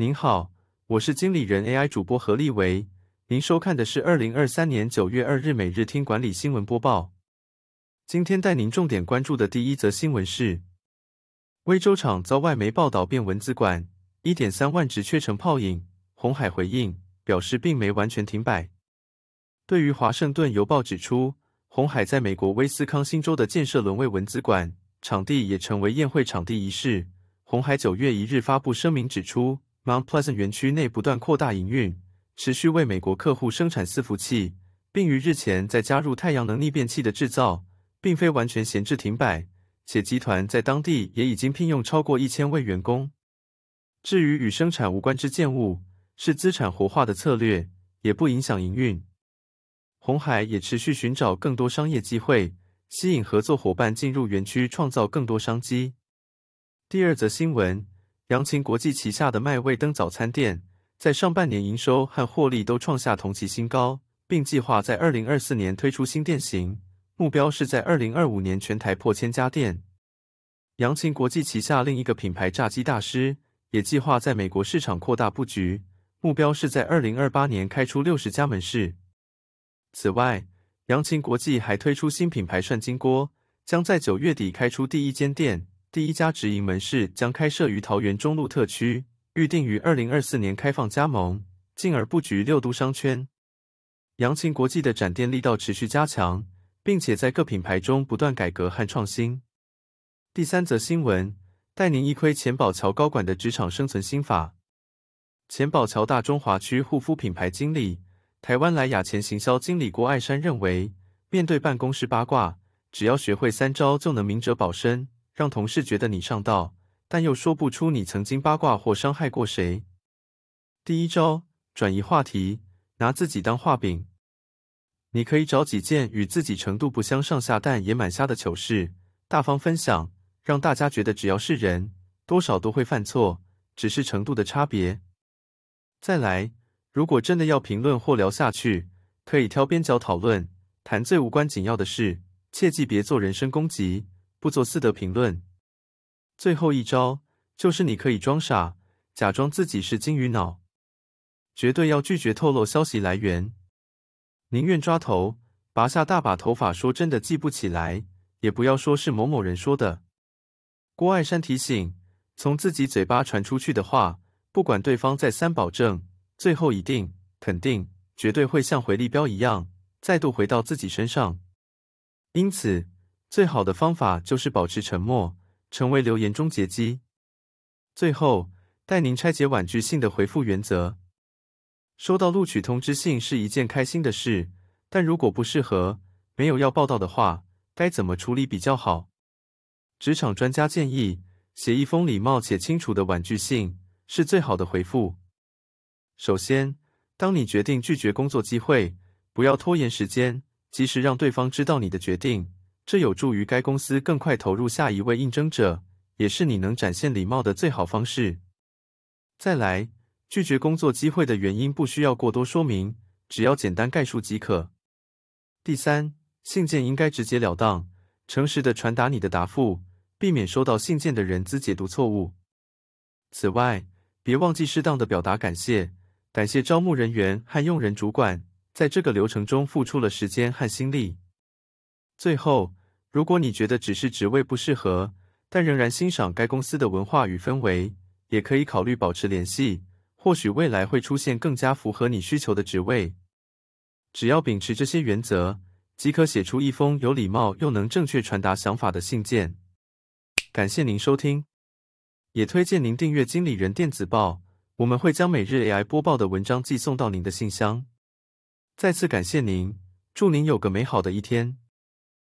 您好，我是经理人 AI 主播何立维。您收看的是二零二三年九月二日每日听管理新闻播报。今天带您重点关注的第一则新闻是：威州厂遭外媒报道变文字馆，一点三万只缺成泡影。红海回应表示，并没完全停摆。对于华盛顿邮报指出，红海在美国威斯康星州的建设轮为文字馆场地也成为宴会场地一事，红海九月一日发布声明指出。m o u n t Pleasant 园区内不断扩大营运，持续为美国客户生产伺服器，并于日前再加入太阳能逆变器的制造，并非完全闲置停摆。且集团在当地也已经聘用超过一千位员工。至于与生产无关之建物，是资产活化的策略，也不影响营运。红海也持续寻找更多商业机会，吸引合作伙伴进入园区，创造更多商机。第二则新闻。扬琴国际旗下的麦味登早餐店，在上半年营收和获利都创下同期新高，并计划在二零二四年推出新店型，目标是在二零二五年全台破千家店。扬琴国际旗下另一个品牌炸鸡大师，也计划在美国市场扩大布局，目标是在二零二八年开出六十家门市。此外，扬琴国际还推出新品牌涮金锅，将在九月底开出第一间店。第一家直营门市将开设于桃园中路特区，预定于二零二四年开放加盟，进而布局六都商圈。扬琴国际的展店力道持续加强，并且在各品牌中不断改革和创新。第三则新闻，带您一窥钱宝桥高管的职场生存心法。钱宝桥大中华区护肤品牌经理、台湾莱雅前行销经理郭爱山认为，面对办公室八卦，只要学会三招，就能明哲保身。让同事觉得你上道，但又说不出你曾经八卦或伤害过谁。第一招，转移话题，拿自己当画饼。你可以找几件与自己程度不相上下，但也蛮瞎的糗事，大方分享，让大家觉得只要是人，多少都会犯错，只是程度的差别。再来，如果真的要评论或聊下去，可以挑边角讨论，谈最无关紧要的事，切记别做人身攻击。不做私德评论。最后一招就是，你可以装傻，假装自己是金鱼脑，绝对要拒绝透露消息来源，宁愿抓头拔下大把头发，说真的记不起来，也不要说是某某人说的。郭爱山提醒：从自己嘴巴传出去的话，不管对方再三保证，最后一定、肯定、绝对会像回力标一样，再度回到自己身上。因此。最好的方法就是保持沉默，成为留言终结机。最后，带您拆解婉拒信的回复原则。收到录取通知信是一件开心的事，但如果不适合，没有要报道的话，该怎么处理比较好？职场专家建议，写一封礼貌且清楚的婉拒信是最好的回复。首先，当你决定拒绝工作机会，不要拖延时间，及时让对方知道你的决定。这有助于该公司更快投入下一位应征者，也是你能展现礼貌的最好方式。再来，拒绝工作机会的原因不需要过多说明，只要简单概述即可。第三，信件应该直截了当、诚实地传达你的答复，避免收到信件的人资解读错误。此外，别忘记适当的表达感谢，感谢招募人员和用人主管在这个流程中付出了时间和心力。最后。如果你觉得只是职位不适合，但仍然欣赏该公司的文化与氛围，也可以考虑保持联系，或许未来会出现更加符合你需求的职位。只要秉持这些原则，即可写出一封有礼貌又能正确传达想法的信件。感谢您收听，也推荐您订阅经理人电子报，我们会将每日 AI 播报的文章寄送到您的信箱。再次感谢您，祝您有个美好的一天。